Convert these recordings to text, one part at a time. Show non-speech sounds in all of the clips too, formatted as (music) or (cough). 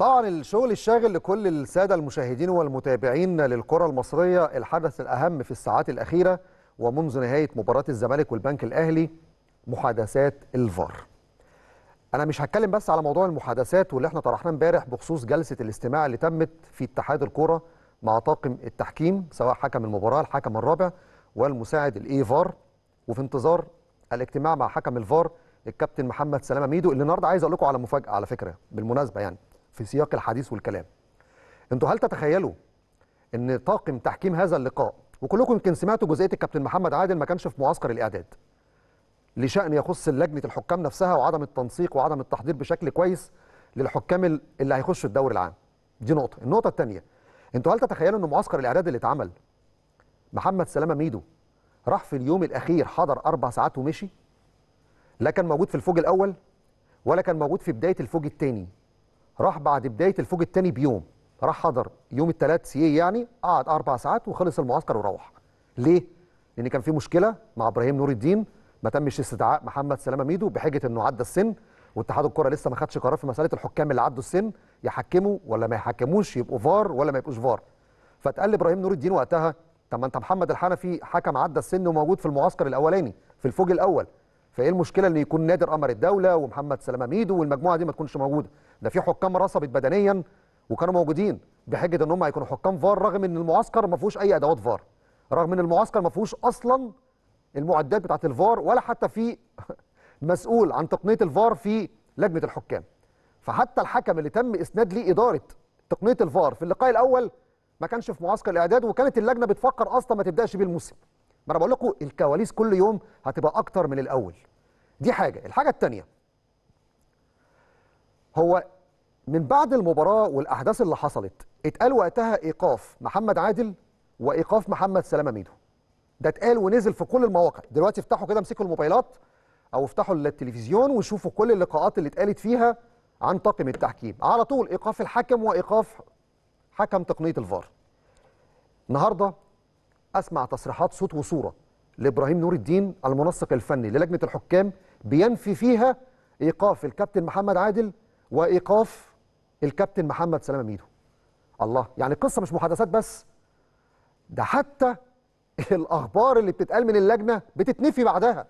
طبعا الشغل الشاغل لكل الساده المشاهدين والمتابعين للكره المصريه الحدث الاهم في الساعات الاخيره ومنذ نهايه مباراه الزمالك والبنك الاهلي محادثات الفار. انا مش هتكلم بس على موضوع المحادثات واللي احنا طرحناه امبارح بخصوص جلسه الاستماع اللي تمت في اتحاد الكره مع طاقم التحكيم سواء حكم المباراه الحكم الرابع والمساعد الاي فار وفي انتظار الاجتماع مع حكم الفار الكابتن محمد سلامه ميدو اللي النهارده عايز اقول لكم على مفاجاه على فكره بالمناسبه يعني في سياق الحديث والكلام انتوا هل تتخيلوا ان طاقم تحكيم هذا اللقاء وكلكم يمكن سمعتوا جزئيه الكابتن محمد عادل ما كانش في معسكر الاعداد لشان يخص لجنه الحكام نفسها وعدم التنسيق وعدم التحضير بشكل كويس للحكام اللي هيخشوا الدوري العام دي نقطه النقطه الثانيه انتوا هل تتخيلوا ان معسكر الاعداد اللي اتعمل محمد سلامه ميدو راح في اليوم الاخير حضر اربع ساعات ومشي لا كان موجود في الفوج الاول ولا كان موجود في بدايه الفوج الثاني راح بعد بدايه الفوج الثاني بيوم راح حضر يوم الثلاث سي إيه يعني قعد اربع ساعات وخلص المعسكر وروح ليه؟ لان كان في مشكله مع ابراهيم نور الدين ما تمش استدعاء محمد سلامه ميدو بحجه انه عدى السن واتحاد الكره لسه ما خدش قرار في مساله الحكام اللي عدوا السن يحكموا ولا ما يحكموش يبقوا فار ولا ما يبقوش فار فاتقال ابراهيم نور الدين وقتها طب ما انت محمد الحنفي حكم عدى السن وموجود في المعسكر الاولاني في الفوج الاول فايه المشكله ان يكون نادر قمر الدوله ومحمد سلامه ميدو والمجموعه دي ما تكونش موجوده ده في حكام رصبت بدنيا وكانوا موجودين بحجه ان هم هيكونوا حكام فار رغم ان المعسكر ما فيهوش اي ادوات فار رغم ان المعسكر ما فيهوش اصلا المعدات بتاعه الفار ولا حتى في (laughs) مسؤول عن تقنيه الفار في لجنه الحكام فحتى الحكم اللي تم اسناد ليه اداره تقنيه الفار في اللقاء الاول ما كانش في معسكر الاعداد وكانت اللجنه بتفكر اصلا ما تبداش بيه الموسم ما انا بقول لكم الكواليس كل يوم هتبقى اكتر من الاول دي حاجه الحاجه الثانيه هو من بعد المباراه والاحداث اللي حصلت اتقال وقتها ايقاف محمد عادل وايقاف محمد سلامه ميدو ده اتقال ونزل في كل المواقع دلوقتي افتحوا كده امسكوا الموبايلات او افتحوا التلفزيون وشوفوا كل اللقاءات اللي اتقالت فيها عن طاقم التحكيم على طول ايقاف الحكم وايقاف حكم تقنيه الفار النهارده اسمع تصريحات صوت وصوره لابراهيم نور الدين المنسق الفني للجنه الحكام بينفي فيها ايقاف الكابتن محمد عادل وايقاف الكابتن محمد سلامه ميدو الله يعني القصه مش محادثات بس ده حتى (laughs) الاخبار اللي بتتقال من اللجنه بتتنفي بعدها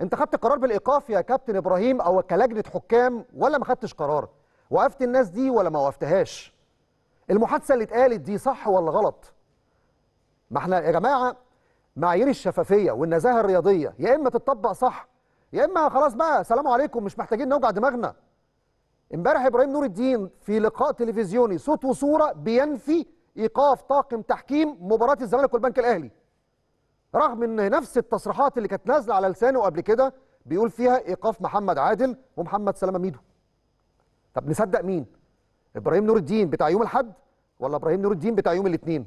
انت خدت قرار بالايقاف يا كابتن ابراهيم او كلجنه حكام ولا ما خدتش قرار وقفت الناس دي ولا ما وقفتهاش المحادثه اللي اتقالت دي صح ولا غلط ما احنا يا جماعه معايير الشفافيه والنزاهه الرياضيه يا اما تتطبق صح يا اما خلاص بقى سلام عليكم مش محتاجين نوجع دماغنا امبارح ابراهيم نور الدين في لقاء تلفزيوني صوت وصوره بينفي ايقاف طاقم تحكيم مباراه الزمالك والبنك الاهلي رغم ان نفس التصريحات اللي كانت نازله على لسانه قبل كده بيقول فيها ايقاف محمد عادل ومحمد سلامه ميدو طب نصدق مين ابراهيم نور الدين بتاع يوم الاحد ولا ابراهيم نور الدين بتاع يوم الاثنين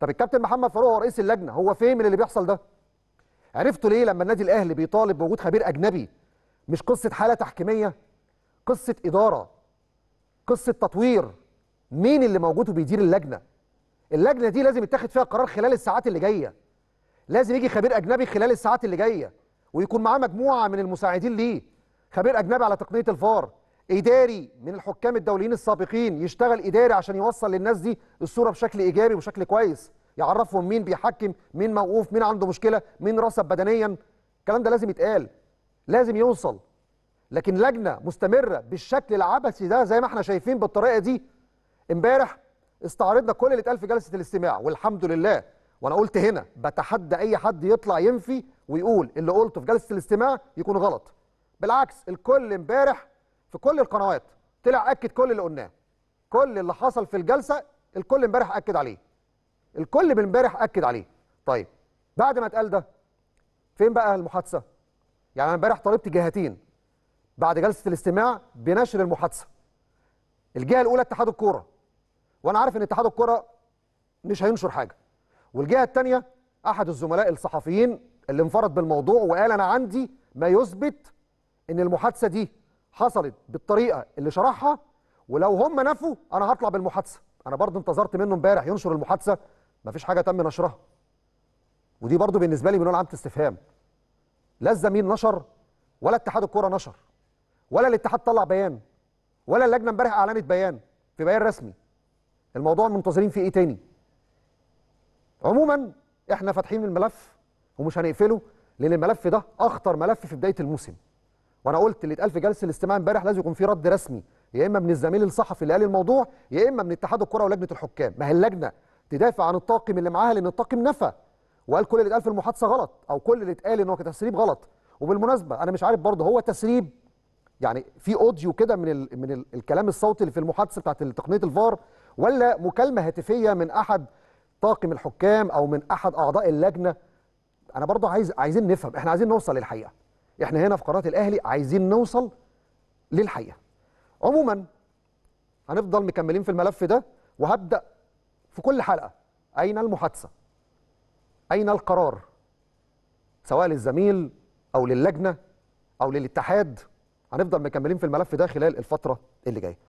طب الكابتن محمد فاروق هو رئيس اللجنه هو فين من اللي بيحصل ده عرفتوا ليه لما النادي الاهلي بيطالب بوجود خبير اجنبي مش قصه حاله تحكيميه قصه اداره قصه تطوير مين اللي موجود وبيدير اللجنه اللجنه دي لازم يتاخد فيها قرار خلال الساعات اللي جايه لازم يجي خبير اجنبي خلال الساعات اللي جايه ويكون معاه مجموعه من المساعدين ليه خبير اجنبي على تقنيه الفار اداري من الحكام الدوليين السابقين يشتغل اداري عشان يوصل للناس دي الصوره بشكل ايجابي وبشكل كويس يعرفهم مين بيحكم مين موقوف مين عنده مشكله مين رسب بدنيا الكلام ده لازم يتقال لازم يوصل لكن لجنه مستمره بالشكل العبثي ده زي ما احنا شايفين بالطريقه دي امبارح استعرضنا كل اللي اتقال في جلسه الاستماع والحمد لله وانا قلت هنا بتحدى اي حد يطلع ينفي ويقول اللي قلته في جلسه الاستماع يكون غلط بالعكس الكل امبارح في كل القنوات طلع اكد كل اللي قلناه كل اللي حصل في الجلسه الكل امبارح اكد عليه الكل امبارح اكد عليه طيب بعد ما اتقال ده فين بقى المحادثه يعني انا امبارح طالبت جهتين بعد جلسه الاستماع بنشر المحادثه الجهه الاولى اتحاد الكوره وانا عارف ان اتحاد الكوره مش هينشر حاجه والجهه الثانيه احد الزملاء الصحفيين اللي انفرد بالموضوع وقال انا عندي ما يثبت ان المحادثه دي حصلت بالطريقه اللي شرحها ولو هم نفوا انا هطلع بالمحادثه انا برضه انتظرت منه امبارح ينشر المحادثه مفيش حاجه تم نشرها ودي برضه بالنسبه لي بنقول علامه استفهام لا الزميل نشر ولا اتحاد الكوره نشر ولا الاتحاد طلع بيان ولا اللجنه امبارح اعلنت بيان في بيان رسمي الموضوع منتظرين فيه ايه تاني عموما احنا فاتحين الملف ومش هنقفله لان الملف ده اخطر ملف في بدايه الموسم وانا قلت اللي اتقال في جلسه الاستماع امبارح لازم يكون في رد رسمي يا اما من الزميل الصحفي اللي قال الموضوع يا اما من اتحاد الكره ولجنه الحكام ما هي اللجنه تدافع عن الطاقم اللي معاها لان الطاقم نفى وقال كل اللي اتقال في المحادثه غلط او كل اللي اتقال ان هو تسريب غلط وبالمناسبه انا مش عارف برضه هو تسريب يعني في اوديو كده من ال من ال الكلام الصوتي اللي في المحادثه بتاعت تقنيه الفار ولا مكالمه هاتفيه من احد طاقم الحكام او من احد اعضاء اللجنه انا برضه عايز عايزين نفهم احنا عايزين نوصل للحقيقه احنا هنا في قناه الاهلي عايزين نوصل للحقيقه عموما هنفضل مكملين في الملف ده وهبدا في كل حلقه اين المحادثه اين القرار سواء للزميل او للجنه او للاتحاد هنفضل مكملين في الملف ده خلال الفتره اللي جايه